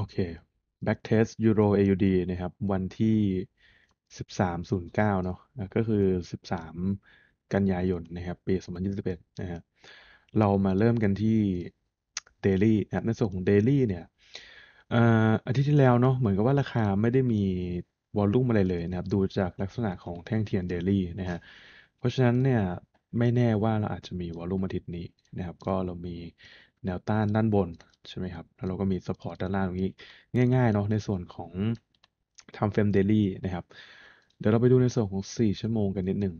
โอเค backtest euro AUD นะครับวันที่ 13:09 เนาะก็คือ 13 กันยายน นะครับปี 2021นนะฮะเรามาเริ่มกันที่ daily นะในส่วนของ daily เนี่ยอาทิตย์ที่แล้วเนาะเหมือนกับว่าราคาไม่ได้มีวอลลุ่มอะไรเลยนะครับ ดูจากลักษณะของแท่งเทียนเดลี่นะฮะเพราะฉะนั้นเนี่ย ไม่แน่ว่าเราอาจจะมีวอลลุ่มอาทิตย์นี้นะครับ ก็เรามีแนวต้านด้านบนใช่ไหมครับ แล้วเราก็มีสปอร์ตด้านล่างตรงนี้ ง่าย ๆเนาะ ในส่วนของทำเฟรมเดลี่นะครับ เดี๋ยวเราไปดูในส่วนของ 4 ชั่วโมงกันนิดหนึ่ง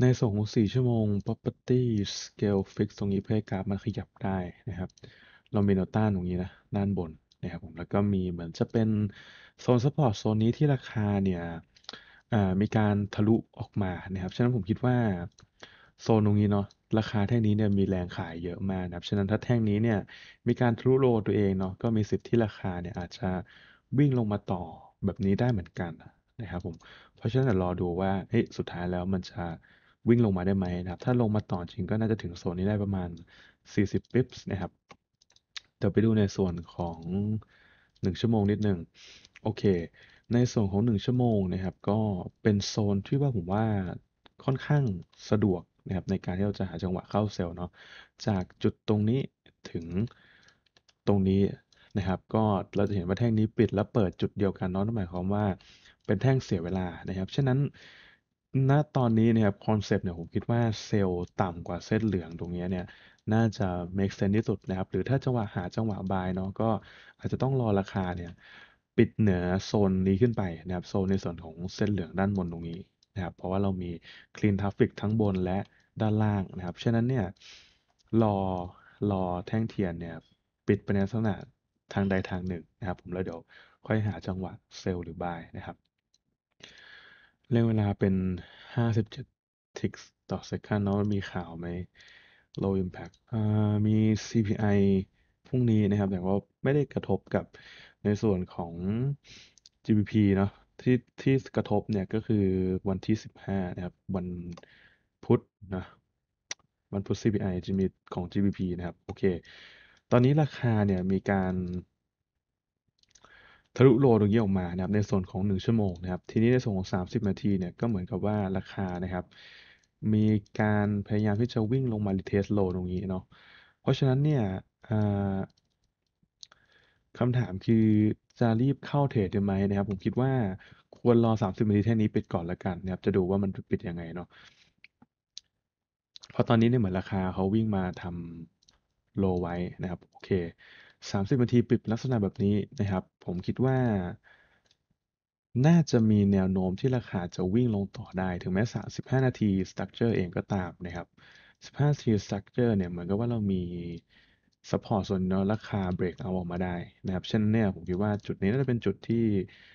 ในส่วนของ 4 ชั่วโมง property scale fix ตรงนี้เพื่อกราฟมันขยับได้นะครับ เรามีแนวต้านตรงนี้นะด้านบนนะครับผม แล้วก็มีเหมือนจะเป็นโซนสปอร์ตโซนนี้ที่ราคาเนี่ยมีการทะลุออกมานะครับ ฉะนั้นผมคิดว่าโซนตรงนี้เนาะราคาแท่งนี้เนี่ยมีแรงขายเยอะมากนะครับ ฉะนั้นถ้าแท่งนี้เนี่ยมีการทะลุโลตัวเองเนาะ ก็มีสิทธิ์ที่ราคาเนี่ยอาจจะวิ่งลงมาต่อแบบนี้ได้เหมือนกันนะครับผม เพราะฉะนั้นเดี๋ยวรอดูว่าเฮ้ยสุดท้ายแล้วมันจะวิ่งลงมาได้ไหมนะครับ ถ้าลงมาต่อจริงก็น่าจะถึงโซนนี้ได้ประมาณ 40ิปส์นะครับ เดี๋ยวไปดูในส่วนของ 1 ชั่วโมงนิดนึง โอเค ในส่วนของ 1 ชั่วโมงนะครับก็เป็นโซนที่ว่าผมว่าค่อนข้างสะดวกนะครับในการที่เราจะหาจังหวะเข้าเซลล์เนาะ จากจุดตรงนี้ถึงตรงนี้นะครับก็เราจะเห็นว่าแท่งนี้ปิดและเปิดจุดเดียวกันเนาะ นั่นหมายความว่าเป็นแท่งเสียเวลานะครับ ฉะนั้นณตอนนี้นะครับคอนเซปต์เนี่ยผมคิดว่าเซลล์ต่ำกว่าเส้นเหลืองตรงนี้เนี่ยน่าจะ make sense ที่สุดนะครับ หรือถ้าจังหวะหาจังหวะบายเนาะก็อาจจะต้องรอราคาเนี่ยปิดเหนือโซนนี้ขึ้นไปนะครับโซนในส่วนของเส้นเหลืองด้านบนตรงนี้นะครับ เพราะว่าเรามี clean traffic ทั้งบนและด้านล่างนะครับ ฉะนั้นเนี่ย รอ รอแท่งเทียนเนี่ย ปิดไปในลักษณะทางใดทางหนึ่งนะครับผมแล้วเดี๋ยวค่อยหาจังหวะเซลล์หรือบายนะครับ เร่งเวลาเป็น 57 ticks ต่อ second เนาะ มีข่าวไหม low impact อ่า มี CPI พรุ่งนี้นะครับ แต่ว่าไม่ได้กระทบกับในส่วนของ GDP เนาะ ที่ ที่กระทบเนี่ยก็คือวันที่ 15 นะครับ วันพุธนะวันพุธ CPI จะมีของ GBP นะครับ โอเค ตอนนี้ราคาเนี่ยมีการทะลุโลตรงนี้ออกมานะครับในโ่นของ 1 ชั่วโมงนะครับทีนี้ในโซนของ30นาทีเนี่ยก็เหมือนกับว่าราคานะครับ มีการพยายามที่จะวิ่งลงมารีเทสโลตรงนี้เนาะเพราะฉะนั้นเนี่ยคำถามคือจะรีบเข้าเทรดได้ไหมนะครับผมคิดว่าควรรอ 30นาทีแค่นี้ปิดก่อนละกันนะครับจะดูว่ามันปิดยังไงเนาะพอตอนนี้เนี่ยเหมือนราคาเขาวิ่งมาทำโลไว้นะครับโอเค 30 นาทีปิดลักษณะแบบนี้นะครับ ผมคิดว่า น่าจะมีแนวโน้มที่ราคาจะวิ่งลงต่อได้ ถึงแม้ 35 นาที Structure เองก็ตามนะครับ15นาที Structure เนี่ยเหมือนกับว่าเรามี s u p p อร์ตส่วนนะราคาเบรกเอาออกมาได้นะครับเช่นเนี่ยผมคิดว่าจุดนี้น่าจะเป็นจุดที่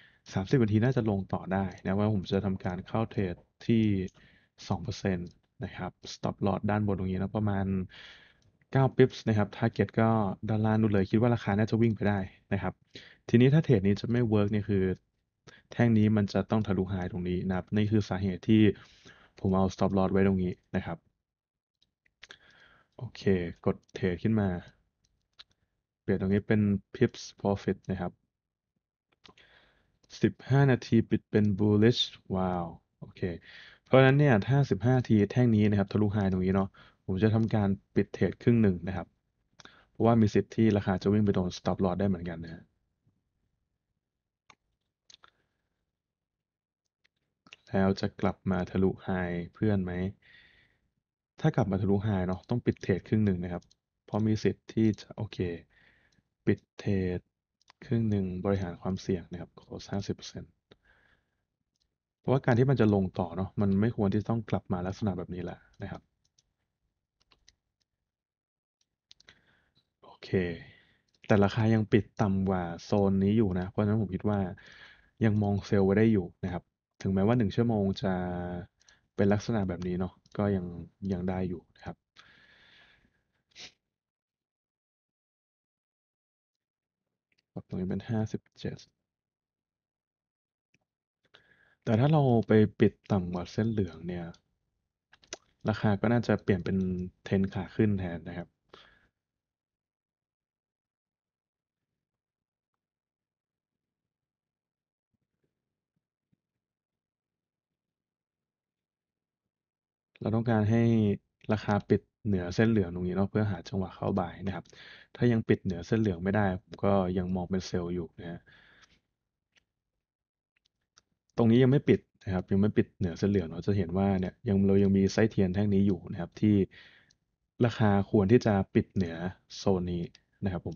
30 นาทีน่าจะลงต่อได้นะว่าผมจะทำการเข้าเทรดที่2%นนะครับ stop loss ด้านบนตรงนี้แล้วประมาณ 9 p i p ์นะครับ target ก็ดอลลาา์นู่นเลยคิดว่าราคาน่าจะวิ่งไปได้นะครับ ทีนี้ถ้าเทรดนี้จะไม่เวิร์กเนี่ยคือ แท่งนี้มันจะต้องทะลุหายตรงนี้นะครับ นี่คือสาเหตุที่ผมเอา stop loss ไว้ตรงนี้นะครับ โอเค กดเทรดขึ้นมา เปลี่ยนตรงนี้เป็น pips profit นะครับ 15 นาทีปิดเป็น bullish ว้าวโอเคเพราะฉะนั้นเนี่ยถ้า15ทีแท่งนี้นะครับทะลุไฮตรงนี้เนาะผมจะทำการปิดเทรดครึ่งหนึ่งนะครับ เพราะว่ามีสิทธิ์ที่ราคาจะวิ่งไปโดน stop loss ได้เหมือนกันนะแล้วจะกลับมาทะลุไฮเพื่อนไหมถ้ากลับมาทะลุไฮเนาะต้องปิดเทรดครึ่งหนึ่งนะครับเพราะมีสิทธิ์ที่จะโอเคปิดเทรดครึ่งหนึ่งบริหารความเสี่ยงนะครับ close 50%เพราะว่าการที่มันจะลงต่อเนาะมันไม่ควรที่ต้องกลับมาลักษณะแบบนี้แหละนะครับ โอเค แต่ราคายังปิดต่ำกว่าโซนนี้อยู่นะ เพราะฉะนั้นผมคิดว่ายังมองเซลล์ไว้ได้อยู่นะครับ ถึงแม้ว่า 1ชั่วโมงจะเป็นลักษณะแบบนี้เนาะก็ยังยังได้อยู่นะครับตรงนี้เป็นห้าสิบเจ็ดแต่ถ้าเราไปปิดต่ำกว่าเส้นเหลืองเนี่ย ราคาก็น่าจะเปลี่ยนเป็นเทนขาขึ้นแทนนะครับ เราต้องการให้ราคาปิดเหนือเส้นเหลืองตรงนี้เนาะเพื่อหาจังหวะเข้าบ่ายนะครับ ถ้ายังปิดเหนือเส้นเหลืองไม่ได้ผมก็ยังมองเป็นเซลล์อยู่นะัะรงนี้ยังไม่ปิดนะครับ ยังไม่ปิดเหนือเส้นเหลืองเราจะเห็นว่าเนี่ยยังเรายังมีไส้เทียนแท่งนี้อยู่นะครับที่ราคาควรที่จะปิดเหนือโซนนี้นะครับผม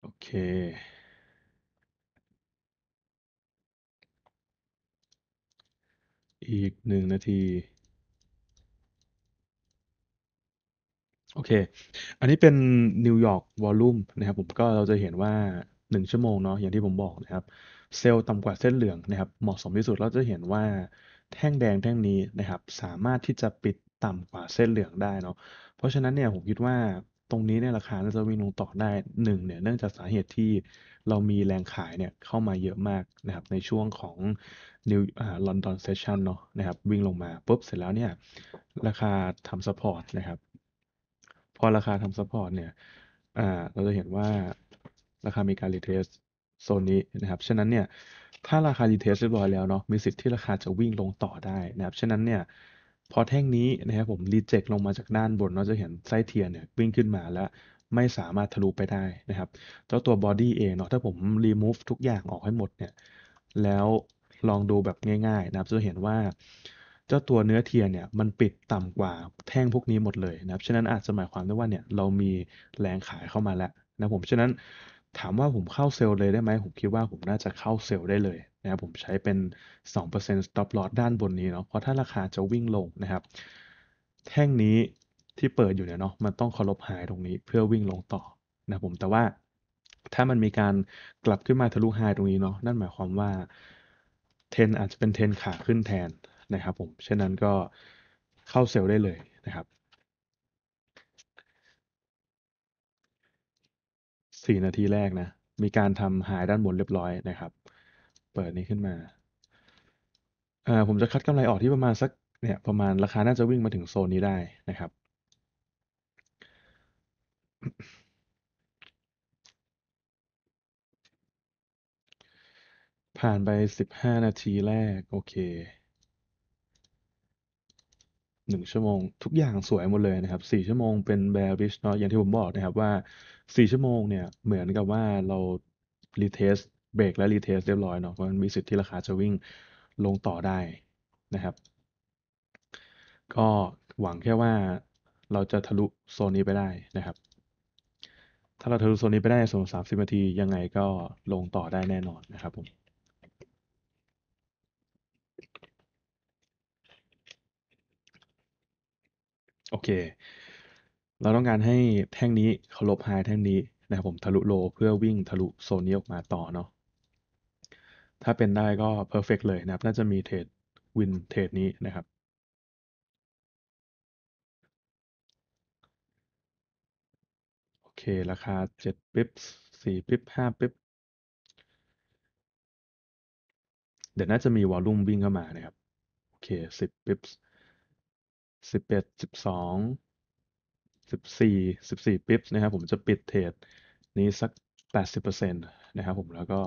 โอเค อีกหนึ่งนาทีโอเค อันนี้เป็นนิวยอร์กวอลลุ่มนะครับ ผมก็เราจะเห็นว่า 1 ชั่วโมงเนาะ อย่างที่ผมบอกนะครับ เซลล์ต่ำกว่าเส้นเหลืองนะครับ เหมาะสมที่สุด เราจะเห็นว่า แท่งแดงแท่งนี้นะครับ สามารถที่จะปิดต่ำกว่าเส้นเหลืองได้เนาะ เพราะฉะนั้นเนี่ย ผมคิดว่าตรงนี้เนี่ยราคาาจะวิ่งลงต่อได้หนึ่งเนี่ยเนื่องจากสาเหตุที่เรามีแรงขายเนี่ยเข้ามาเยอะมากนะครับ ในช่วงของนิวลอนดอนเซสชันเนาะนะครับ วิ่งลงมาปุ๊บเสร็จแล้วเนี่ย ราคาทำสปอร์ตนะครับพอราคาทำซัพพอร์ตเนี่ย อ่า เราจะเห็นว่าราคามีการรีเทสโซนนี้นะครับ ฉะนั้นเนี่ย ถ้าราคารีเทสเรียบร้อยแล้วเนาะ มีสิทธิ์ที่ราคาจะวิ่งลงต่อได้นะครับ ฉะนั้นเนี่ย พอแท่งนี้นะครับผมรีเจ็คลงมาจากด้านบน เราจะเห็นไส้เทียนเนี่ยวิ่งขึ้นมาแล้ว ไม่สามารถทะลุไปได้นะครับเจ้าตัวบอดี้เองเนาะ ถ้าผมรีมูฟทุกอย่างออกให้หมดเนี่ย แล้วลองดูแบบง่าย ๆ นะครับ จะเห็นว่าเจ้าตัวเนื้อเทียนเนี่ยมันปิดต่ำกว่าแท่งพวกนี้หมดเลยนะครับ ฉะนั้นอาจจะหมายความได้ว่าเนี่ยเรามีแรงขายเข้ามาแล้วนะผม ฉะนั้นถามว่าผมเข้าเซลล์เลยได้ไหมผมคิดว่าผมน่าจะเข้าเซลล์ได้เลยนะครับผมใช้เป็น2% stop loss ด้านบนนี้เนาะ เพราะถ้าราคาจะวิ่งลงนะครับแท่งนี้ที่เปิดอยู่เนี่ยเนาะมันต้องเคารพหายตรงนี้เพื่อวิ่งลงต่อนะผม แต่ว่าถ้ามันมีการกลับขึ้นมาทะลุไฮตรงนี้เนาะนั่นหมายความว่าเทนอาจจะเป็นเทนขาขึ้นแทนนะครับผมเช่นั้นก็เข้าเซลล์ได้เลยนะครับสี่นาทีแรกนะ มีการทำหายด้านบนเรียบร้อยนะครับ เปิดนี้ขึ้นมาอ่าผมจะคัดกำไรออกที่ประมาณสักเนี่ยประมาณราคาน่าจะวิ่งมาถึงโซนนี้ได้นะครับ ผ่านไปสิบห้านาทีแรกโอเคหนึ่งชั่วโมงทุกอย่างสวยหมดเลยนะครับสี่ชั่วโมงเป็น bearish เนาะอย่างที่ผมบอกนะครับว่าสี่ชั่วโมงเนี่ยเหมือนกับว่าเรารีเทสเบรกและรีเทสเรียบร้อยเนาะเพราะมันมีสิทธิ์ที่ราคาจะวิ่งลงต่อได้นะครับ ก็หวังแค่ว่าเราจะทะลุโซนนี้ไปได้นะครับ ถ้าเราทะลุโซนนี้ไปได้โซนิบนาทียังไงก็ลงต่อได้แน่นอนนะครับผมโอเค เราต้องการให้แท่งนี้เขารพไฮแท่งนี้นะครับผมทะลุโลเพื่อวิ่งทะลุโซนนี้ออกมาต่อเนาะ ถ้าเป็นได้ก็เพอร์เฟกเลยนะครับ น่าจะมีเทรดวินเทรดนี้นะครับ โอเคราคาเจ็ดปิ๊บสี่ปิ๊บห้าปิ๊บเดี๋ยวน่าจะมีวอลลุ่มวิ่งเข้ามานะครับ โอเคสิบปิ๊บสิบเอ็ดสิบสองสิบสี่สิบสี่ปิ๊บนะครับผมจะปิดเทรดนี้สักแปดสิบเปอร์เซ็นต์นะครับผมแล้วก็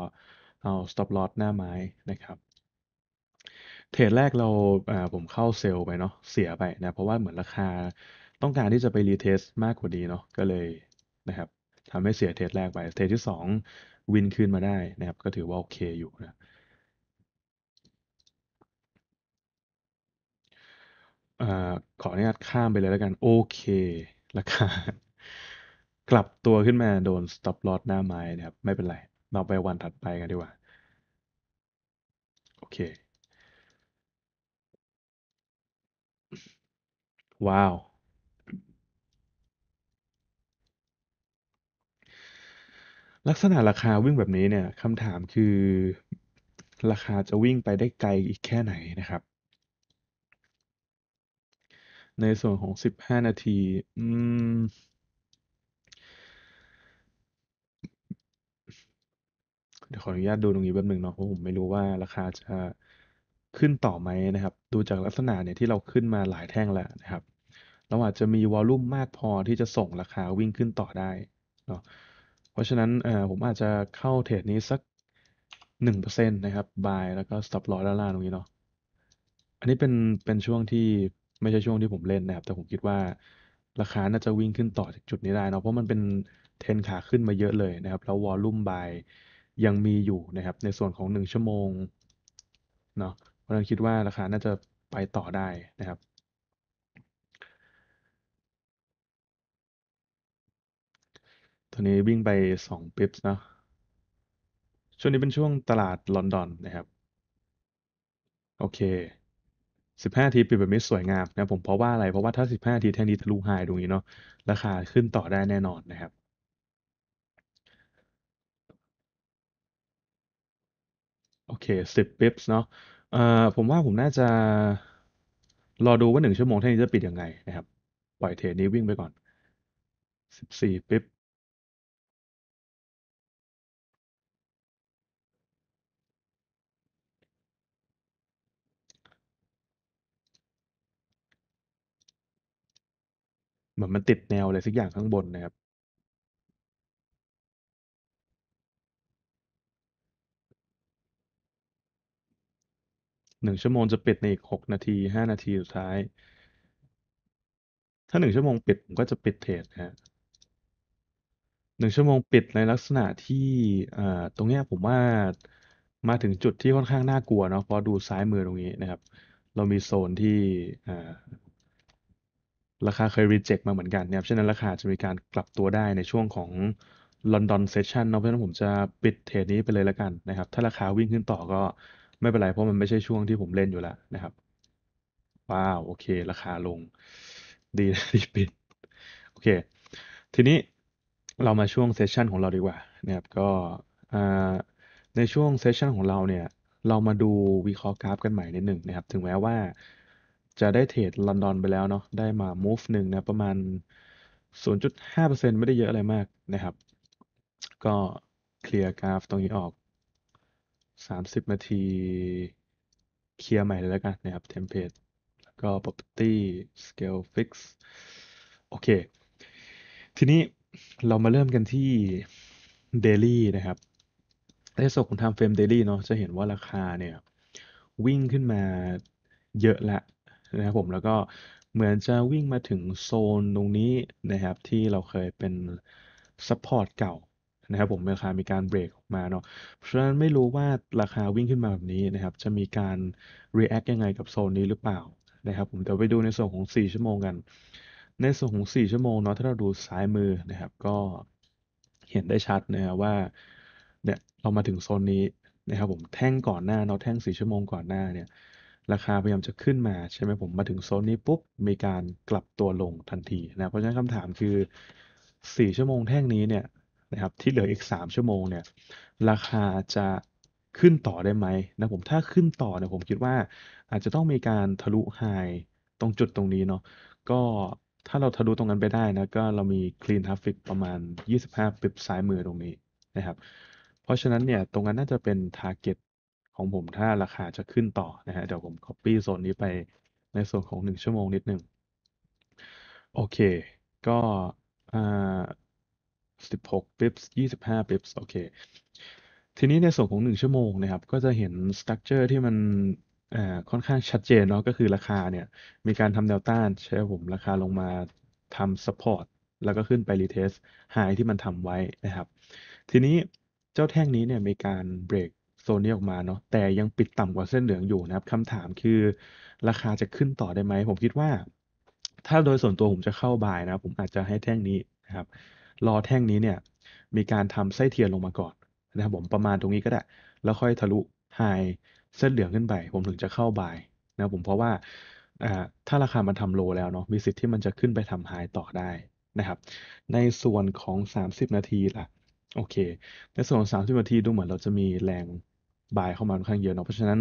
เอา stop loss หน้าไม้นะครับ เทรดแรกเราผมเข้าเซลล์ไปเนาะเสียไปนะเพราะว่าเหมือนราคาต้องการที่จะไปรีเทสมากกว่าดีเนาะก็เลยนะครับทำให้เสียเทรดแรกไปเทรดที่ 2 วินคืนมาได้นะครับก็ถือว่าโอเคอยู่นะอขออนุญาตข้ามไปเลยแล้วกัน โอเค ราคา กลับตัวขึ้นมาโดน stop loss หน้าไม้นะครับ ไม่เป็นไรเราไปวันถัดไปกันดีกว่า โอเค ว้าว ลักษณะราคาวิ่งแบบนี้เนี่ยคำถามคือราคาจะวิ่งไปได้ไกลอีกแค่ไหนนะครับในส่วนของสิบห้านาทีอืมเดี๋ยวขออนุญาตดูตรงนี้แป๊บหนึ่งเนาะเพราะผมไม่รู้ว่าราคาจะ ขึ้นต่อไหมนะครับ ดูจากลักษณะเนี่ยที่เราขึ้นมาหลายแท่งแล้วนะครับ เราอาจจะมีวอลลุ่มมากพอที่จะส่งราคาวิ่งขึ้นต่อได้เนาะ เพราะฉะนั้นผมอาจจะเข้าเทรดนี้สักหนึ่งเปอร์ซ็นต์นะครับ buy แล้วก็ stop loss ด้านล่างตรงนี้เนาะ อันนี้เป็นเป็นช่วงที่ไม่ใช่ช่วงที่ผมเล่นนะครับ แต่ผมคิดว่าราคาน่าจะวิ่งขึ้นต่อจากจุดนี้ได้เนาะ เพราะมันเป็นเทนขาขึ้นมาเยอะเลยนะครับ แล้ววอลลุ่มบายยังมีอยู่นะครับ ในส่วนของ1ชั่วโมงเนาะเพราะนั้นคิดว่าราคาน่าจะไปต่อได้นะครับ ตอนนี้วิ่งไป2ปิปบนะช่วงนี้เป็นช่วงตลาดลอนดอนนะครับ โอเค15ทีปิดแบบนี้สวยงามนะผมเพราะว่าอะไรเพราะว่าถ้า 15ทีแท่งนี้ทะลุไฮตรงนี้เนาะราคาขึ้นต่อได้แน่นอนนะครับ โอเค 10 p i ส์เนาะเอ่อผมว่าผมน่าจะ รอดูว่า 1 ชั่วโมงแท่งนี้จะปิดยังไงนะครับ ปล่อยเทรดนี้วิ่งไปก่อน 14ปิ๊ s เหมือนมันติดแนวอะไรสักอย่างข้างบนนะครับหนึ่งชั่วโมงจะปิดในอีกหกนาทีห้านาทีสุดท้าย ถ้าหนึ่งชั่วโมงปิด ผมก็จะปิดเทรดนะฮะหนึ่งชั่วโมงปิดในลักษณะที่ ตรงนี้ผมว่ามาถึงจุดที่ค่อนข้างน่ากลัวเนาะเพราะดูซ้ายมือตรงนี้นะครับ เรามีโซนที่ราคาเคยรีเจ็คมาเหมือนกันนะครับ ฉะนั้นราคาจะมีการกลับตัวได้ในช่วงของลอนดอนเซสชันเนาะเพราะฉะนั้นผมจะปิดเทรดนี้ไปเลยแล้วกันนะครับ ถ้าราคาวิ่งขึ้นต่อก็ไม่เป็นไร เพราะมันไม่ใช่ช่วงที่ผมเล่นอยู่แล้วนะครับว้าว โอเค ราคาลง ดีดีปิดโอเค ทีนี้เรามาช่วงเซสชันของเราดีกว่านะครับก็ในช่วงเซสชันของเราเนี่ยเรามาดูวิเคราะห์กราฟ กันใหม่นิดหนึ่งนะครับ ถึงแม้ว่าจะได้เทรดลอนดอนไปแล้วเนาะ ได้มา move หนึ่งนะประมาณ 0.5%ไม่ได้เยอะอะไรมากนะครับ ก็เคลียร์กราฟ ตรงนี้ออก 30 นาทีเคลียร์ใหม่เลยแล้วกันนะครับ เทมเพลต แล้วก็ property scale fix โอเค ทีนี้เรามาเริ่มกันที่ daily นะครับในส่วนของ time frame daily เนาะ จะเห็นว่าราคาเนี่ยวิ่งขึ้นมาเยอะละนะครับผมแล้วก็เหมือนจะวิ่งมาถึงโซนตรงนี้นะครับ ที่เราเคยเป็นซัพพอร์ตเก่านะครับผมราคามีการเบรกออกมาเนาะเพราะฉะนั้นไม่รู้ว่าราคาวิ่งขึ้นมาแบบนี้นะครับ จะมีการ react ยังไงกับโซนนี้หรือเปล่านะครับผมเดี๋ยวไปดูในส่วนของ 4ชั่วโมงกัน ในส่วนของ4ชั่วโมงเนาะถ้าเราดูซ้ายมือนะครับก็เห็นได้ชัดนะัะว่าเนี่ยเรามาถึงโซนนี้นะครับ ผมแท่งก่อนหน้าเนาะแท่ง4ชั่วโมงก่อนหน้าเนี่ยราคาพยายามจะขึ้นมาใช่ไหมผมมาถึงโซนนี้ปุ๊บ มีการกลับตัวลงทันทีนะเพราะฉะนั้นคำถามคือ 4 ชั่วโมงแท่งนี้เนี่ยนะครับที่เหลืออีก 3 ชั่วโมงเนี่ย ราคาจะขึ้นต่อได้ไหมนะผมถ้าขึ้นต่อเนี่ยผมคิดว่าอาจจะต้องมีการทะลุไฮตรงจุดตรงนี้เนาะก็ถ้าเราทะลุตรงนั้นไปได้นะก็เรามีคลีนท a f ฟิกประมาณ 25ปิบซ้ายมือตรงนี้นะครับ เพราะฉะนั้นเนี่ยตรงนั้นน่าจะเป็น Target ของผมถ้าราคาจะขึ้นต่อนะฮะเดี๋ยวผม Copy โซนนี้ไปในส่วนของ 1 ชั่วโมงนิดนึง โอเค ก็สิบหกปิปส์ยี่สิบห้าปิปส์โอเค ทีนี้ในส่วนของ 1 ชั่วโมงนะครับก็จะเห็นสตั๊กเจอร์ที่มันค่อนข้างชัดเจนเนาะก็คือราคาเนี่ย มีการทำแนวต้านใช่ผมราคาลงมาทำ support แล้วก็ขึ้นไปรีเทสไฮที่มันทำไว้นะครับ ทีนี้เจ้าแท่งนี้เนี่ยมีการเบรกโซนนี้ออกมาเนาะแต่ยังปิดต่ำกว่าเส้นเหลืองอยู่นะครับคำถามคือราคาจะขึ้นต่อได้ไหม ผมคิดว่า ถ้าโดยส่วนตัวผมจะเข้าบายนะผมอาจจะให้แท่งนี้นะครับ รอแท่งนี้เนี่ย มีการทำไส้เทียนลงมาก่อนนะครับ ผมประมาณตรงนี้ก็ได้ แล้วค่อยทะลุไฮเส้นเหลืองขึ้นไป ผมถึงจะเข้าบายนะผมเพราะว่าถ้าราคามันทำโลแล้วเนาะมีสิทธิ์ที่มันจะขึ้นไปทำไฮต่อได้นะครับ ในส่วนของ30นาทีล่ะโอเค ในส่วนของ30 นาทีดูเหมือนเราจะมีแรงบายเข้ามาค่อนข้างเยอะเนาะเพราะฉะนั้น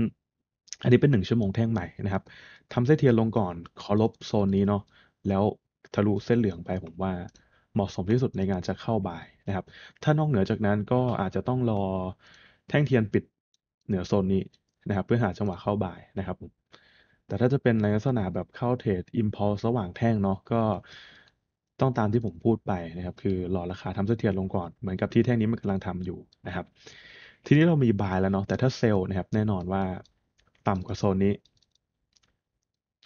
อันนี้เป็นหนึ่งชั่วโมงแท่งใหม่นะครับทำเส้นเทียนลงก่อนขอลบโซนนี้เนาะแล้วทะลุเส้นเหลืองไปผมว่าเหมาะสมที่สุดในการจะเข้าบ่ายนะครับ ถ้านอกเหนือจากนั้นก็อาจจะต้องรอแท่งเทียนปิดเหนือโซนนี้นะครับ เพื่อหาจังหวะเข้าบ่ายนะครับ แต่ถ้าจะเป็นลักษณะแบบเข้าเทรดอิมพอลระหว่างแท่งเนาะก็ต้องตามที่ผมพูดไปนะครับ คือรอราคาทำเส้นเทียนลงก่อนเหมือนกับที่แท่งนี้มันกำลังทำอยู่นะครับทีนี้เรามีบายแล้วเนาะแต่ถ้าเซลล์นะครับ แน่นอนว่าต่ำกว่า โซนนี้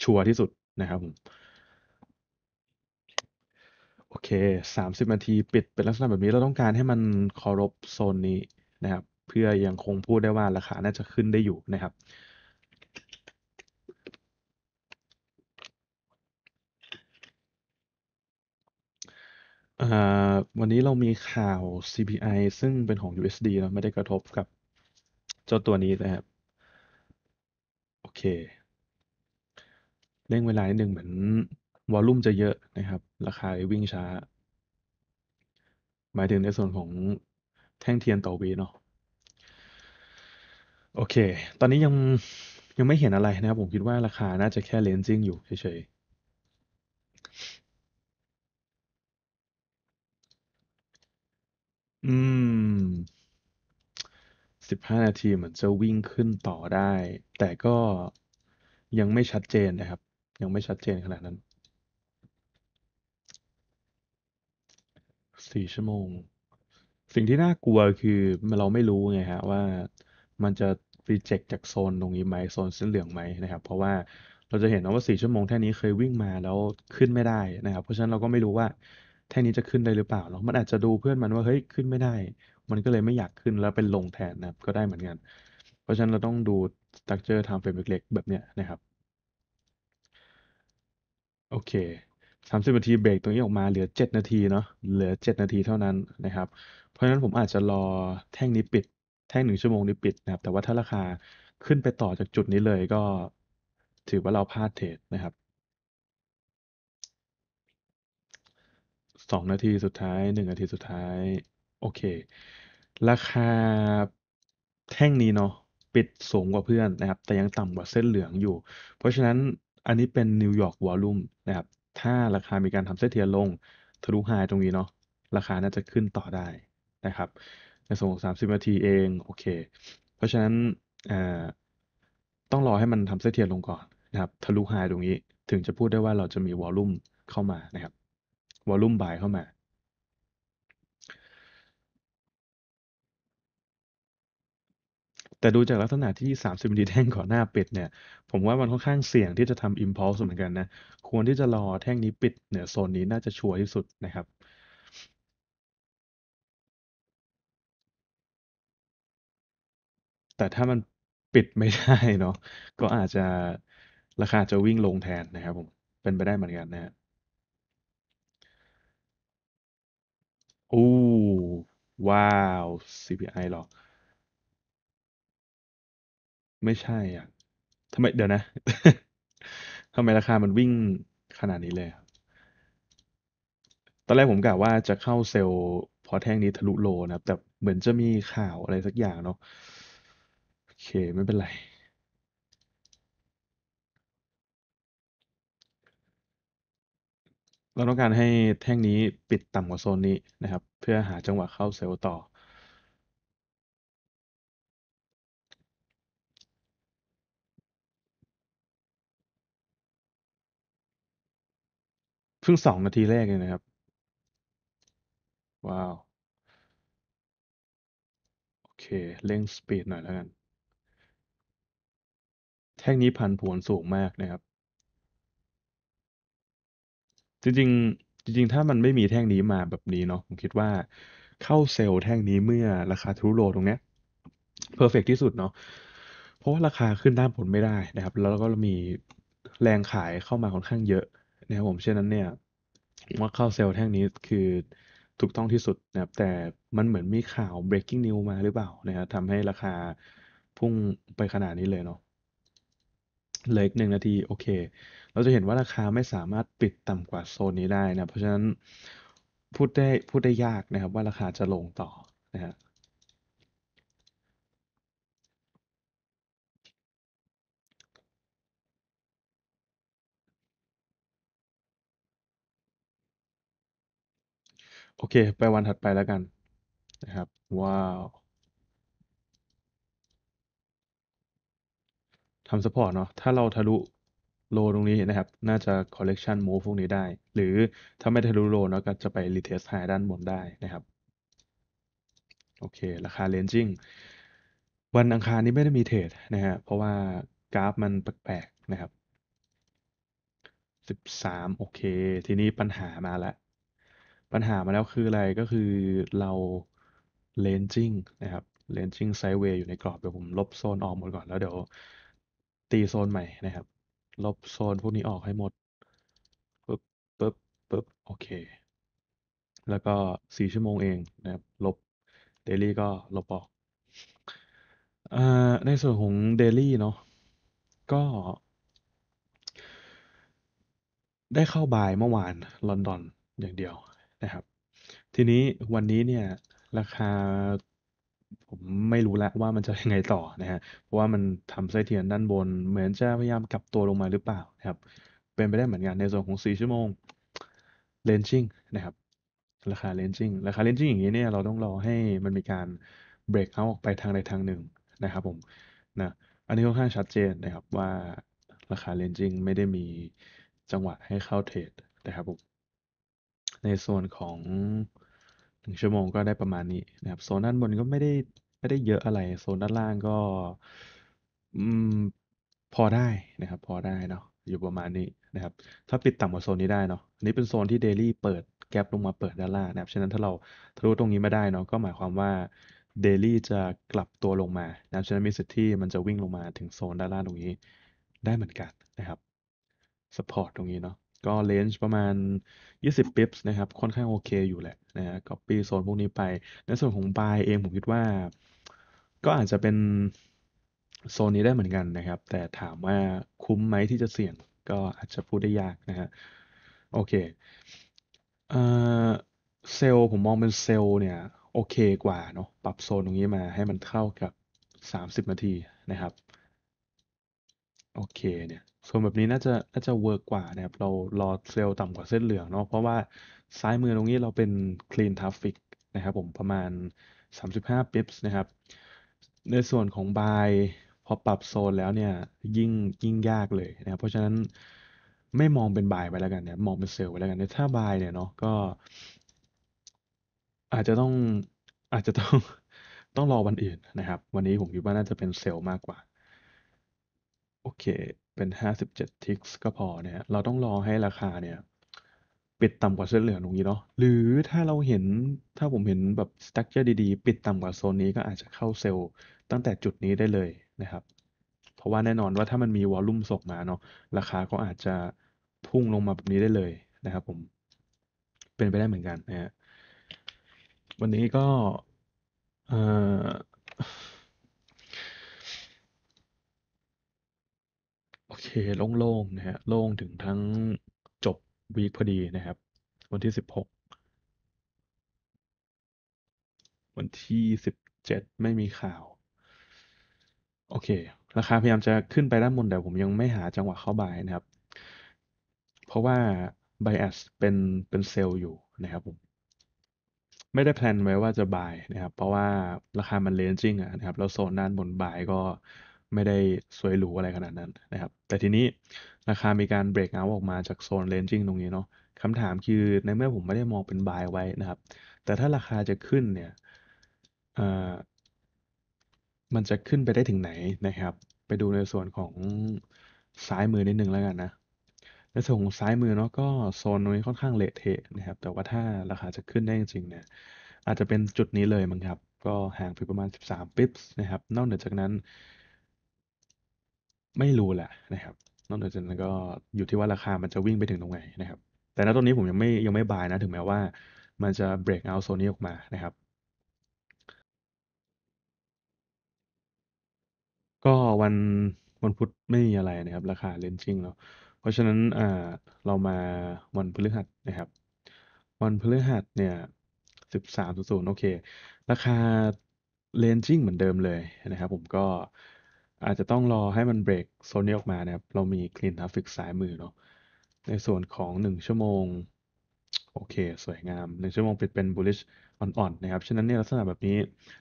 ชัวร์ที่สุดนะครับผมโอเคสามสิบนาทีปิดเป็นลักษณะแบบนี้เราต้องการให้มันเคารพโซนนี้นะครับ เพื่อยังคงพูดได้ว่าราคาน่าจะขึ้นได้อยู่นะครับวันนี้เรามีข่าว CPI ซึ่งเป็นของ USD เนะไม่ได้กระทบกับ เจ้าตัวนี้นะครับ โอเคเร่งเวลานิดนึ่งเหมือนวอลลุ่มจะเยอะนะครับ ราคาวิ่งช้า หมายถึงในส่วนของแท่งเทียนต่อวีเนาะโอเค ตอนนี้ยังยังไม่เห็นอะไรนะครับ ผมคิดว่าราคาน่าจะแค่เลนจิ้งอยู่เฉยๆอืม 15 นาทีเหมือนจะวิ่งขึ้นต่อได้ แต่ก็ยังไม่ชัดเจนนะครับ ยังไม่ชัดเจนขนาดนั้น 4 ชั่วโมง สิ่งที่น่ากลัวคือ เราไม่รู้ไงฮะ ว่ามันจะรีเจ็คจากโซนตรงนี้ไหมโซนเส้นเหลืองไหมนะครับ เพราะว่าเราจะเห็นนะว่า 4 ชั่วโมงแค่นี้เคยวิ่งมาแล้วขึ้นไม่ได้นะครับ เพราะฉะนั้นเราก็ไม่รู้ว่าแท่งนี้จะขึ้นได้หรือเปล่าเนาะมันอาจจะดูเพื่อนมันว่าเฮ้ยขึ้นไม่ได้ มันก็เลยไม่อยากขึ้นแล้วเป็นลงแทนนะครับก็ได้เหมือนกัน เพราะฉะนั้นเราต้องดูสตั๊กเจอร์ทางเฟรมเล็กๆแบบเนี้ยนะครับโอเคสามสิบนาทีเบรกตรงนี้ออกมาเหลือเจ็ดนาทีเนาะเหลือเจ็ดนาทีเท่านั้นนะครับ เพราะฉะนั้นผมอาจจะรอแท่งนี้ปิด แท่งหนึ่งชั่วโมงนี้ปิดนะครับ แต่ว่าถ้าราคาขึ้นไปต่อจากจุดนี้เลยก็ถือว่าเราพลาดเทรดนะครับสองนาที สุดท้ายหนึ่งนาที สุดท้ายโอเค ราคาแท่งนี้เนาะปิดสูงกว่าเพื่อนนะครับ แต่ยังต่ำกว่าเส้นเหลืองอยู่ เพราะฉะนั้นอันนี้เป็นนิวยอร์กวอลลุ่มนะครับ ถ้าราคามีการทำเส้นเทียนลงทะลุไฮตรงนี้เนาะราคาน่าจะขึ้นต่อได้นะครับ ในส่วนของสามสิบนาทีเองโอเค เพราะฉะนั้นต้องรอให้มันทำเส้นเทียนลงก่อนนะครับ ทะลุไฮตรงนี้ ถึงจะพูดได้ว่าเราจะมีวอลลุ่มเข้ามานะครับวอลลุ่มบายเข้ามา แต่ดูจากลักษณะที่ 30มิลลิแท่งก่อนหน้าปิดเนี่ย ผมว่ามันค่อนข้างเสี่ยงที่จะทำอิมพ u ลส์เหมือนกัน นะ ควรที่จะรอแท่งนี้ปิดเหนือโซนนี้น่าจะชัวร์ที่สุดนะครับ แต่ถ้ามันปิดไม่ได้เนาะ ก็อาจจะราคาจะวิ่งลงแทนนะครับ ผม เป็นไปได้เหมือนกันนะฮะโอ้ ว้าว CPI หรอ ไม่ใช่อ่ะ ทำไมเดี๋ยวนะ ทำไมราคามันวิ่งขนาดนี้เลยอะตอนแรกผมกะว่าจะเข้าเซลล์ พอแท่งนี้ทะลุโลนะครับแต่เหมือนจะมีข่าวอะไรสักอย่างเนาะ โอเค ไม่เป็นไรเราต้องการให้แท่งนี้ปิดต่ำกว่าโซนนี้นะครับ เพื่อหาจังหวะเข้าเซลล์ต่อ เพิ่งสองนาทีแรกเลยนะครับ ว้าว โอเคเร่งสปีดหน่อยแล้วกันแท่งนี้พันผวนสูงมากนะครับจริงๆจริง ๆ ถ้ามันไม่มีแท่งนี้มาแบบนี้เนาะผมคิดว่าเข้าเซลล์แท่งนี้เมื่อราคาทรูุโลตรงเนี้ยเพอร์เฟกที่สุดเนาะเพราะว่าราคาขึ้นด้านผลไม่ได้นะครับ แล้วก็มีแรงขายเข้ามาค่อนข้างเยอะนะครับผมเช่นนั้นเนี่ยว่าเข้าเซลล์แท่งนี้คือถูกต้องที่สุดนะครับแต่มันเหมือนมีข่าว breaking news มาหรือเปล่านะครับทำให้ราคาพุ่งไปขนาดนี้เลยเนาะเลยอีกหนึ่งนาทีโอเคเราจะเห็นว่าราคาไม่สามารถปิดต่ำกว่าโซนนี้ได้นะ เพราะฉะนั้น พูดได้พูดได้ยากนะครับว่าราคาจะลงต่อ นะฮะโอเคไปวันถัดไปแล้วกันนะครับว้าวทำสปอร์ตเนาะถ้าเราทะลุโลตรงนี้นะครับ น่าจะ collection move พวกนี้ได้ หรือถ้าไม่ทะลุโลนะก็จะไป retest high ด้านบนได้นะครับ โอเค ราคา ranging วันอังคารนี้ไม่ได้มีเทรดนะฮะ เพราะว่ากราฟมันแปลกๆนะครับส3ิบามโอเค ทีนี้ปัญหามาแล้ว ปัญหามาแล้วคืออะไร ก็คือเราเลนจิ้งนะครับเลนจิ้งไซเวย์อยู่ในกรอบ เดี๋ยวผมลบโซนออกหมดก่อนแล้วเดี๋ยว ตีโซนใหม่นะครับลบโซนพวกนี้ออกให้หมดปึ๊บปึ๊บปึ๊บ โอเค แล้วก็สี่ชั่วโมงเอง นะครับ ลบ เดลี่ก็ลบออกอในส่วนของเดลี่เนาะ ก็ ได้เข้าบ่ายเมื่อวาน ลอนดอน อย่างเดียวนะครับ ทีนี้วันนี้เนี่ย ราคาผมไม่รู้แล้วว่ามันจะยังไงต่อนะฮะ เพราะว่ามันทำไส้เทียนด้านบน เหมือนจะพยายามกลับตัวลงมาหรือเปล่านะครับ เป็นไปได้เหมือนกันในส่วนของ 4 ชั่วโมงเลนจิ้งนะครับ ราคาเลนจิ้งราคาเลนจิ้งอย่างนี้เนี่ยเราต้องรอให้มันมีการเบรกเอาออกไปทางใดทางหนึ่งนะครับผมนะอันนี้ค่อนข้างชัดเจนนะครับว่าราคาเลนจิ้งไม่ได้มีจังหวะให้เข้าเทรดนะครับผมในส่วนของงชั่วโมงก็ได้ประมาณนี้นะครับ โซนด้านบนก็ไม่ได้ไม่ได้เยอะอะไร โซนด้านล่างก็อืมพอได้นะครับพอได้เนาะอยู่ประมาณนี้นะครับ ถ้าปิดต่ำกว่าโซนนี้ได้เนาะอันนี้เป็นโซนที่เดลี่เปิดแกลบลงมาเปิดด้านล่างนะครับฉะนั้นถ้าเราทะลุตรงนี้มาได้เนาะก็หมายความว่าเดลี่จะกลับตัวลงมานะครับฉะนั้นมีสิทธิ์ที่ มันจะวิ่งลงมาถึงโซนด้านล่างตรงนี้ได้เหมือนกันนะครับ support ตรงนี้เนาะก็เลนจ์ประมาณ 20 pips นะครับค่อนข้างโอเคอยู่แหละ นะฮะก็ปีโซนพวกนี้ไป ในส่วนของ buy เองผมคิดว่า ก็อาจจะเป็นโซนนี้ได้เหมือนกันนะครับ แต่ถามว่าคุ้มไหมที่จะเสี่ยง ก็อาจจะพูดได้ยากนะฮะโอเคเซลผมมองเป็นเซลเนี่ย โอเคกว่าเนาะปรับโซนตรงนี้มาให้มันเข้ากับ 30 นาทีนะครับโอเค เนี่ยส่วนแบบนี้น่าจะน่าจะเวิร์กกว่านะครับเรารอเซลล์ต่ำกว่าเส้นเหลืองเนาะเพราะว่าซ้ายมือตรงนี้เราเป็น clean traffic นะครับ ผมประมาณ 35 pips นะครับ ในส่วนของ buy พอปรับโซนแล้วเนี่ยยิ่งยิ่งยากเลยนะครับเพราะฉะนั้นไม่มองเป็นบายไปแล้วกันเนี่ย มองเป็นเซลล์ไปแล้วกันนถ้าบายเนี่ยเนาะก็ อาจจะต้องอาจจะต้องต้องรอวันอื่นนะครับ วันนี้ผมคิดว่าน่าจะเป็นเซลล์มากกว่า โอเคเป็น 57 ticks ทิกก็พอเนี่ยเราต้องรอให้ราคาเนี่ย ปิดต่ำกว่าเส้นเหลืองตรงนี้เนาะ หรือถ้าเราเห็น ถ้าผมเห็นแบบสตั๊กเจอดี ๆ ปิดต่ำกว่าโซนนี้ก็อาจจะเข้าเซลล์ตั้งแต่จุดนี้ได้เลยนะครับ เพราะว่าแน่นอนว่าถ้ามันมีวอลลุ่มส่งมาเนาะ ราคาก็อาจจะพุ่งลงมาแบบนี้ได้เลยนะครับผม เป็นไปได้เหมือนกันนะฮะ วันนี้ก็เอ่ออเคโล่งๆนะฮะโล่งถึงทั้งจบวีคพอดีนะครับ วันที่สิบหกวันที่สิบเจ็ดไม่มีข่าว โอเค ราคาพยายามจะขึ้นไปด้านบนแต่ผมยังไม่หาจังหวะเข้าบายนะครับ เพราะว่า bias เป็นเป็นเซลล์อยู่นะครับผมไม่ได้แพลนไว้ว่าจะบายนะครับ เพราะว่าราคามันเลนจิ้งอะนะครับแล้วโซนด้านบนบายก็ไม่ได้สวยหรูอะไรขนาดนั้นนะครับ แต่ทีนี้ราคามีการเบรกเอาออกมาจากโซนเลนจิ้งตรงนี้เนาะคำถามคือ ในเมื่อผมไม่ได้มองเป็นบายไว้นะครับ แต่ถ้าราคาจะขึ้นเนี่ย มันจะขึ้นไปได้ถึงไหนนะครับ ไปดูในส่วนของซ้ายมือนิดนึงแล้วกันนะในส่วนของซ้ายมือเนาะก็โซนนี้ค่อนข้างเละเทะนะครับ แต่ว่าถ้าราคาจะขึ้นได้จริงเนี่ย อาจจะเป็นจุดนี้เลยมั้งครับ ก็ห่างไปประมาณ 13ปิปส์นะครับ นอกเหนือจากนั้นไม่รู้แหละนะครับนอกจากนั้นก็อยู่ที่ว่าราคา มันจะวิ่งไปถึงตรงไหนนะครับ แต่ณตอนนี้ผมยังไม่ยังไม่บายนะถึงแม้ว่า มันจะเบรกเอาโซนนี้ออกมานะครับก็วันวันพุธไม่มีอะไรนะครับราคาเลนจิ้งเนาะเพราะฉะนั้นอ่าเรามาวันพฤหัสนะครับวันพฤหัสเนี่ยสิบสามศูนย์โอเคราคาเลนจิ้งเหมือนเดิมเลยนะครับ ผมก็อาจจะต้องรอให้มันเบรกโซนนี้ออกมานะครับ เรามีคลีนทราฟิกสายมือเนาะในส่วนของ 1 ชั่วโมง โอเค สวยงาม 1 ชั่วโมงปิดเป็น bullish อ่อนๆนะครับ ฉะนั้นเนี่ยลักษณะแบบนี้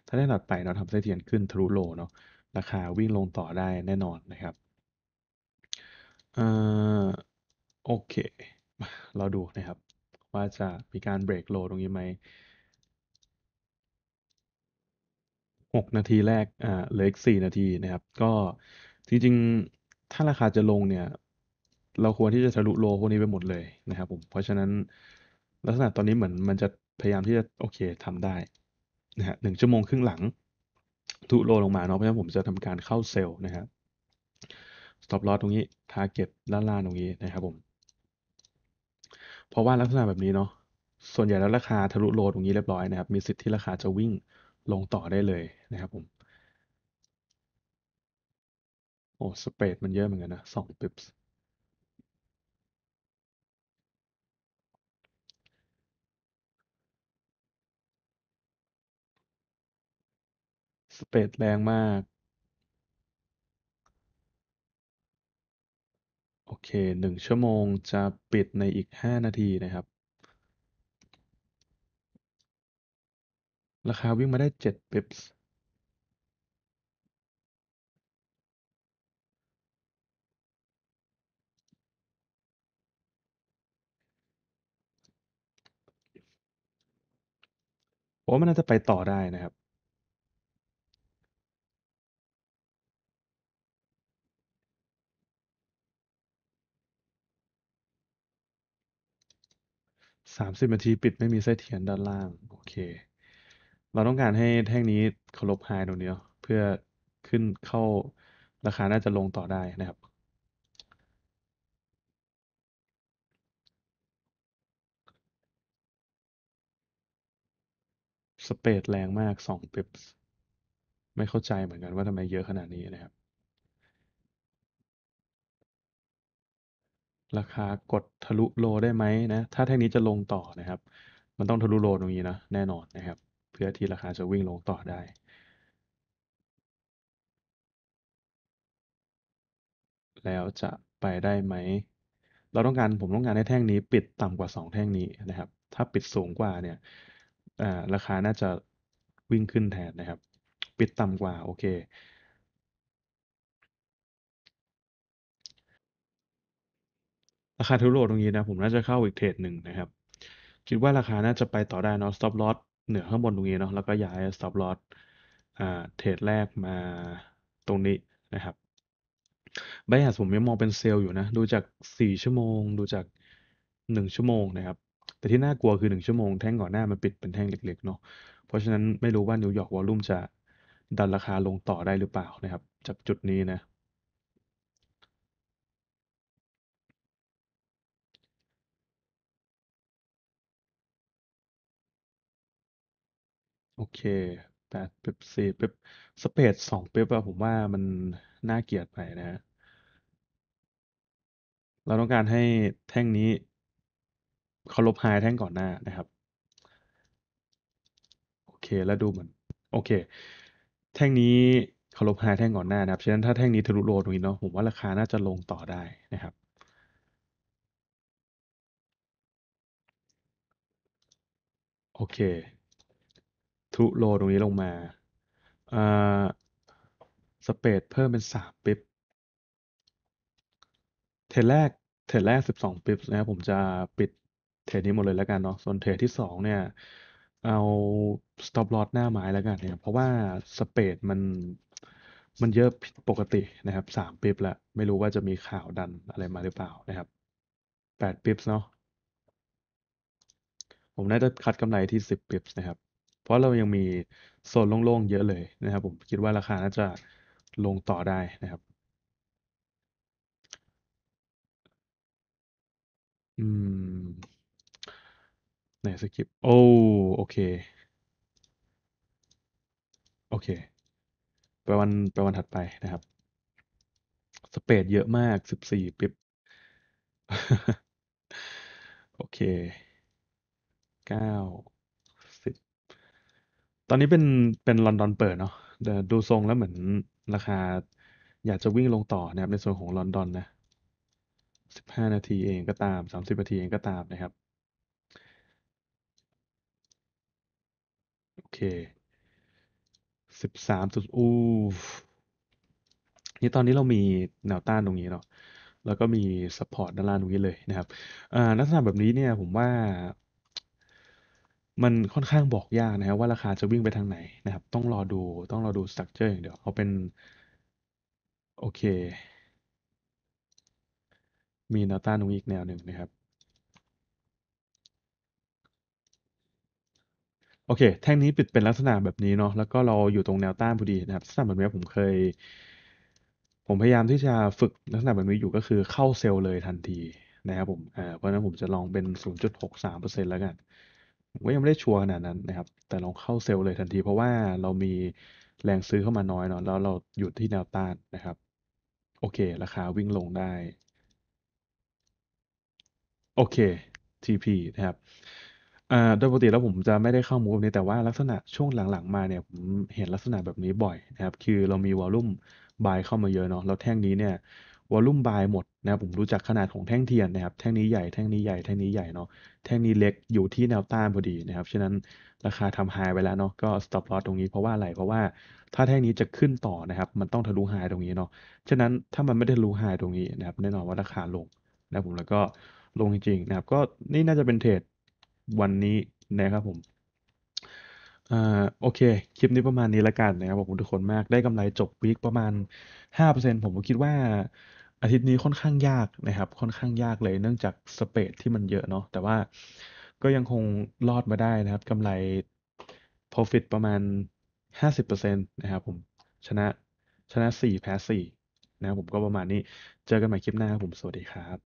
ถ้าได้หลัดไปเราทำเส้เทียนขึ้นทะลุโลเนาะราคาวิ่งลงต่อได้แน่นอนนะครับ เอ่อ โอเค เราดูนะครับว่าจะมีการเบรกโลตรงนี้ไหม6 นาทีแรกอ่าเหลืออีก4 นาทีนะครับ ก็จริง ๆ ถ้าราคาจะลงเนี่ย เราควรที่จะทะลุโลพวกนี้ไปหมดเลยนะครับผม เพราะฉะนั้นลักษณะตอนนี้เหมือนมันจะพยายามที่จะโอเคทำได้นะฮะหนึ่งชั่วโมงครึ่งหลังทุโลลงมาเนาะ เพราะฉะนั้นผมจะทำการเข้าเซลล์นะครับสต็อปลอ s ตรงนี้ร์เก็ตด้านล่างตรงนี้นะครับผม เพราะว่าลักษณะแบบนี้เนาะ ส่วนใหญ่แล้วราคาทะลุโลตรงนี้เรียบร้อยนะครับ มีสิทธิ์ที่ราคาจะวิ่งลงต่อได้เลยนะครับผมโอ้สเปรดมันเยอะเหมือนกันนะสองปิปส์สเปดแรงมาก โอเคหนึ่งชั่วโมงจะปิดในอีกห้านาทีนะครับราคา วิ่ง มาได้เจ็ดปปส์ผมว่ามันน่าจะไปต่อได้นะครับสามสิบนาทีปิดไม่มีไส้เทียนด้านล่าง โอเคเราต้องการให้แท่งนี้เคารพไฮตรงนี้เเพื่อขึ้นเข้า ราคาน่าจะลงต่อได้นะครับสเปดแรงมากสองปิปสไม่เข้าใจเหมือนกัน ว่าทำไมเยอะขนาดนี้นะครับ ราคากดทะลุโลได้ไหมนะถ้าแท่งนี้จะลงต่อนะครับ มันต้องทะลุโลตรงนี้นะแน่นอนนะครับเพื่อที่ราคาจะวิ่งลงต่อได้ แล้วจะไปได้ไหม เราต้องการผมต้องการให้แท่งนี้ ปิดต่ำกว่า 2 แท่งนี้นะครับ ถ้าปิดสูงกว่าเนี่ย ราคาน่าจะวิ่งขึ้นแทนนะครับ ปิดต่ำกว่าโอเค ราคาทุโรตรงนี้นะผมน่าจะเข้าอีกเทรดหนึ่งนะครับ คิดว่าราคาน่าจะไปต่อได้นอะ stop loss เหนือข้างบนตรงนี้เนาะแล้วก็ย้าย stop loss อ่เทรดแรกมาตรงนี้นะครับบายาสผมยังมองเป็นเซลล์อยู่นะดูจาก 4 ชั่วโมงดูจาก 1 ชั่วโมงนะครับ แต่ที่น่ากลัวคือ 1 ชั่วโมงแท่งก่อนหน้ามันปิดเป็นแท่งเล็กๆเนาะเพราะฉะนั้นไม่รู้ว่านิวยอร์กวอลลุ่มจะดันราคาลงต่อได้หรือเปล่านะครับจากจุดนี้นะโอเคแดเป๊ี่เป๊บสเปดงเป๊บอะผมว่ามันน่าเกลียดไปนะ เราต้องการให้แท่งนี้เขาลบไฮแท่งก่อนหน้านะครับ โอเค แล้วดูเหมือน โอเค แท่งนี้เขาลบไฮแท่งก่อนหน้านะครับฉะนั้นถ้าแท่งนี้ทะลุโลตรงนี้เนาะผมว่าราคาน่าจะลงต่อได้นะครับ โอเคทุโลตรงนี้ลงมาอ่าสเปดเพิ่มเป็นสามปิบเทรดแรก เทรดแรกสิบสองปิบนะครับผมจะปิดเทรดนี้หมดเลยแล้วกันเนาะ ส่วนเทรดที่สองเนี่ย เอา stop loss หน้าไม้แล้วกันเนี่ยเพราะว่าสเปดมัน มันเยอะผิดปกตินะครับสามปิบละ ไม่รู้ว่าจะมีข่าวดันอะไรมาหรือเปล่านะครับแปดปิบเนาะ ผมน่าจะคัดกำไรที่สิบปิบนะครับเพราะเรายังมีโซนโล่งๆ เยอะเลยนะครับผมคิดว่าราคาน่าจะลงต่อได้นะครับ อืมไหนสกิป โอ้โอเค โอเคไปวันไปวันถัดไปนะครับ สเปดเยอะมากสิบสี่ปิบโอเคเก้าตอนนี้เป็นเป็นลอนดอนเปิดเนาะเดี๋ยวดูทรงแล้วเหมือนราคาอยากจะวิ่งลงต่อนะครับในส่วนของลอนดอนนะสิบห้านาทีเองก็ตามสสามิบนาทีเองก็ตามนะครับ โอเคสสิบามจุดอู้นี่ตอนนี้เรามีแนวต้านตรงนี้เนาะแล้วก็มีสปอร์ตด้านล่างตรงนี้เลยนะครับอ่าลักษณะแบบนี้เนี่ยผมว่ามันค่อนข้างบอกยากนะครับว่าราคาจะวิ่งไปทางไหนนะครับ ต้องรอดูต้องรอดูสตั u เจอร์อย่างเดียวเอาเป็นโอเค มีแนวต้านตรงนี้อีกแนวหนึ่งนะครับโอเค แท่งนี้ปิดเป็นลักษณะแบบนี้เนาะแล้วก็เราอยู่ตรงแนวต้านพอดีนะครับลักษณะแบบนี้ผมเคย ผมพยายามที่จะฝึกลักษณะแบบนี้อยู่ก็คือเข้าเซลล์เลยทันทีนะครับผมเพราะนั้นผมจะลองเป็น 0.63%แล้วกันผมก็ยังไม่ได้ชัวร์ขนาดนั้นนะครับแต่เราเข้าเซลล์เลยทันที เพราะว่าเรามีแรงซื้อเข้ามาน้อยเนาะแล้วเราหยุดที่แนวต้านนะครับ โอเคราคาวิ่งลงได้โอเค TP นะครับอ่าโดยปกติแล้วผมจะไม่ได้เข้ามูฟนี้แต่ว่าลักษณะช่วงหลังๆมาเนี่ยผมเห็นลักษณะแบบนี้บ่อยนะครับ คือเรามีวอลลุ่มบายเข้ามาเยอะเนาะแล้วแท่งนี้เนี่ยวอลลุ่มบายหมดนะครับผมรู้จักขนาดของแท่งเทียนนะครับ แท่งนี้ใหญ่แท่งนี้ใหญ่แท่งนี้ใหญ่เนาะแท่งนี้เล็กอยู่ที่แนวต้านพอดีนะครับ ฉะนั้นราคาทำไฮไปแล้วเนาะก็ stop loss ตรงนี้เพราะว่าอะไร เพราะว่า ถ้าแท่งนี้จะขึ้นต่อนะครับ มันต้องทะลุไฮตรงนี้เนาะฉะนั้นถ้ามันไม่ได้ทะลุไฮตรงนี้นะครับ แน่นอนว่าราคาลงนะผมแล้วก็ลงจริงๆ นะครับ ก็นี่น่าจะเป็นเทรดวันนี้นะครับผมอ่าโอเคคลิปนี้ประมาณนี้ละกันนะครับขอบคุณทุกคนมาก ได้กำไรจบวีคประมาณ5%ผมก็คิดว่าอาทิตย์นี้ค่อนข้างยากนะครับ ค่อนข้างยากเลยเนื่องจากสเปรดที่มันเยอะเนาะแต่ว่าก็ยังคงรอดมาได้นะครับกำไร profit ประมาณ 50%นะครับผม ชนะชนะ4แพ้4นะครับผมก็ประมาณนี้เจอกันใหม่คลิปหน้าครับผมสวัสดีครับ